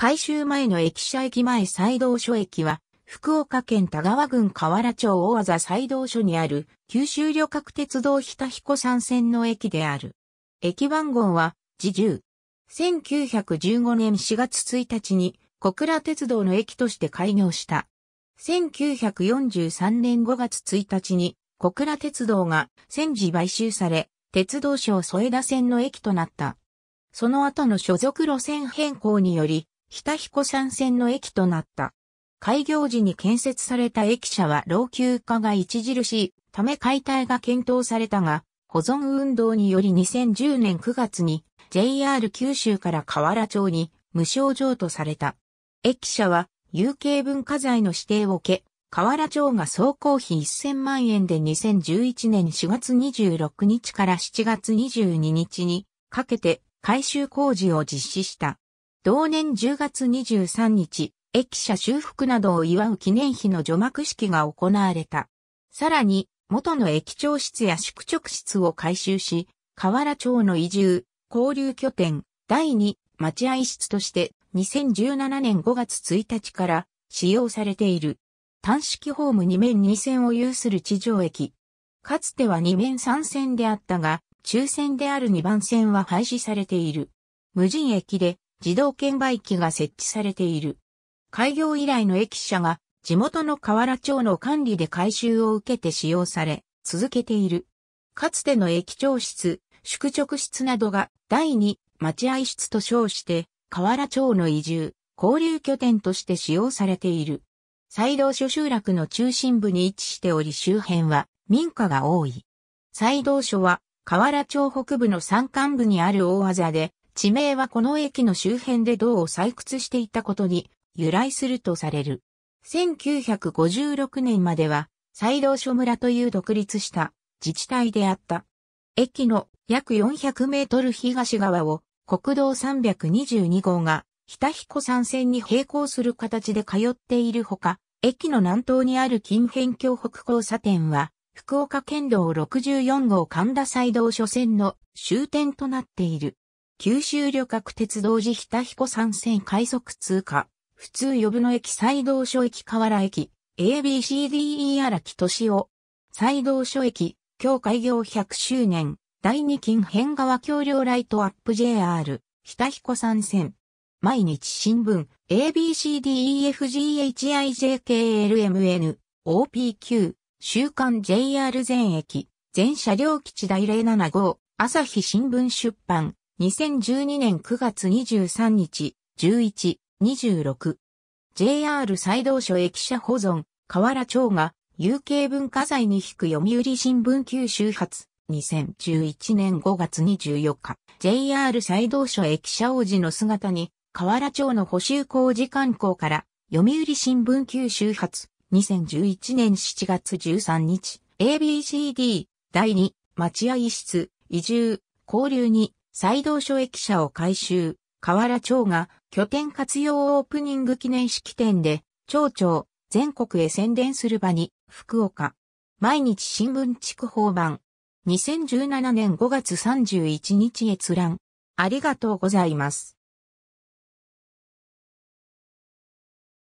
改修前の駅舎駅前再道所駅は、福岡県田川郡河原町大和再道所にある九州旅客鉄道日田彦山線の駅である。駅番号は、自重。1915年4月1日に小倉鉄道の駅として開業した。1943年5月1日に小倉鉄道が戦時買収され、鉄道省添田線の駅となった。その後の所属路線変更により、日田彦山線の駅となった。開業時に建設された駅舎は老朽化が著しいため解体が検討されたが、保存運動により2010年9月に JR 九州から河原町に無償譲渡された。駅舎は有形文化財の指定を受け、河原町が総工費1000万円で2011年4月26日から7月22日にかけて改修工事を実施した。同年10月23日、駅舎修復などを祝う記念碑の除幕式が行われた。さらに、元の駅長室や宿直室を改修し、河原町の移住、交流拠点、第2待合室として2017年5月1日から使用されている。単式ホーム2面2線を有する地上駅。かつては2面3線であったが、中線である2番線は廃止されている。無人駅で自動券売機が設置されている。開業以来の駅舎が地元の河原町の管理で改修を受けて使用され、続けている。かつての駅長室、宿直室などが第二待合室と称して、河原町の移住、交流拠点として使用されている。西道諸集落の中心部に位置しており周辺は民家が多い。西道所は河原町北部の山間部にある大技で地名はこの駅の周辺で銅を採掘していたことに由来するとされる。1956年までは、西道所村という独立した自治体であった。駅の約400メートル東側を国道322号が日彦山線に並行する形で通っているほか、駅の南東にある近辺境北交差点は、福岡県道64号神田西道所線の終点となっている。九州旅客鉄道時日田彦山線快速通過、普通呼ぶの駅西道所駅河原駅、ABCDE 荒木敏夫、西道所駅、今日開業100周年、第二近辺川橋梁ライトアップ JR、日田彦山線。毎日新聞、ABCDEFGHIJKLMN、OPQ、週刊 JR 全駅、全車両基地第0 7号、朝日新聞出版。2012年9月23日、11、26。JR 西道所駅舎保存、河原町が、有形文化財に引く読売新聞九州発。2011年5月24日、JR 西道所駅舎王子の姿に、河原町の補修工事観光から、読売新聞九州発。2011年7月13日、ABCD 第2、待合室、移住、交流に、再動所駅舎を改修、河原町が拠点活用オープニング記念式典で、町長、全国へ宣伝する場に、福岡。毎日新聞地区報版。2017年5月31日閲覧。ありがとうございます。